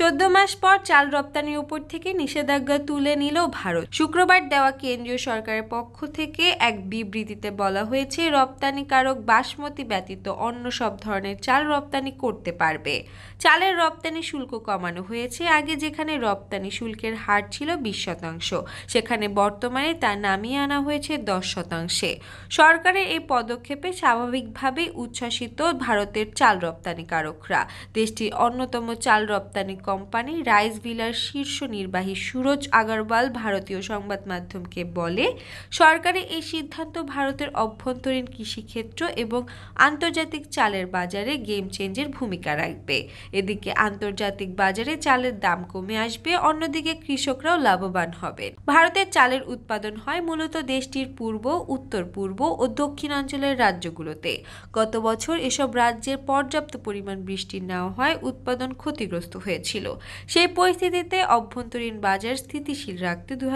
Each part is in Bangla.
চোদ্দ মাস পর চাল রপ্তানির উপর থেকে নিষেধাজ্ঞা তুলে নিল ভারত শুক্রবার দেওয়া কেন্দ্রীয় সরকারের পক্ষ থেকে এক বিবৃতিতে বলা হয়েছে রপ্তানিকারক বাসমতি ব্যতীত অন্য সব ধরনের চাল রপ্তানি করতে পারবে চালের রপ্তানি শুল্ক কমানো হয়েছে আগে যেখানে রপ্তানি শুল্কের হার ছিল বিশ শতাংশ সেখানে বর্তমানে তা নামিয়ে আনা হয়েছে দশ শতাংশে সরকারের এই পদক্ষেপে স্বাভাবিকভাবেই উচ্ছ্বাসিত ভারতের চাল রপ্তানিকারকরা দেশটির অন্যতম চাল রপ্তানি কোম্পানি রাইস ভিলার শীর্ষ নির্বাহী সুরজ আগরওয়াল ভারতীয় সংবাদ মাধ্যমকে বলে সরকারের এই সিদ্ধান্ত ভারতের অভ্যন্তরীণ কৃষিক্ষেত্র এবং আন্তর্জাতিক চালের বাজারে গেম চেঞ্জের ভূমিকা রাখবে এদিকে আন্তর্জাতিক বাজারে চালের দাম কমে আসবে অন্যদিকে কৃষকরাও লাভবান হবে ভারতের চালের উৎপাদন হয় মূলত দেশটির পূর্ব উত্তর পূর্ব ও দক্ষিণাঞ্চলের রাজ্যগুলোতে গত বছর এসব রাজ্যের পর্যাপ্ত পরিমাণ বৃষ্টি না হওয়ায় উৎপাদন ক্ষতিগ্রস্ত হয়েছিল ছিল সেই পরিস্থিতিতে অভ্যন্তরীণ বাজার স্থিতিশীল রাখতে দু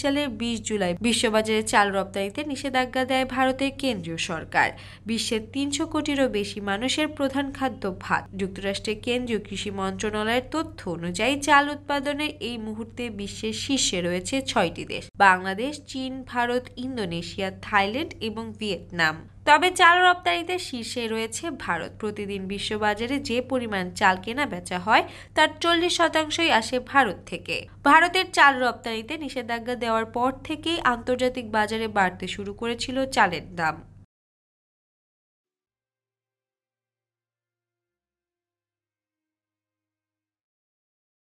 সালের বিশ জুলাই বিশ্ববাজারে চাল রপ্তানিতে নিষেধাজ্ঞা দেয় ভারতের কেন্দ্রীয় সরকার বিশ্বের তিনশো কোটিরও বেশি মানুষের প্রধান খাদ্য ভাত যুক্তরাষ্ট্রের কেন্দ্রীয় কৃষি মন্ত্রণালয়ের তথ্য অনুযায়ী চাল উৎপাদনের এই মুহূর্তে বিশ্বের শীর্ষে রয়েছে ছয়টি দেশ বাংলাদেশ চীন ভারত ইন্দোনেশিয়া থাইল্যান্ড এবং ভিয়েতনাম তবে চাল রপ্তানিতে শীর্ষে রয়েছে ভারত প্রতিদিন বিশ্ববাজারে যে পরিমাণ চাল কেনা বেচা হয় তার চল্লিশ শতাংশই আসে ভারত থেকে ভারতের চাল রপ্তানিতে নিষেধাজ্ঞা দেওয়ার পর থেকেই আন্তর্জাতিক বাজারে বাড়তে শুরু করেছিল চালের দাম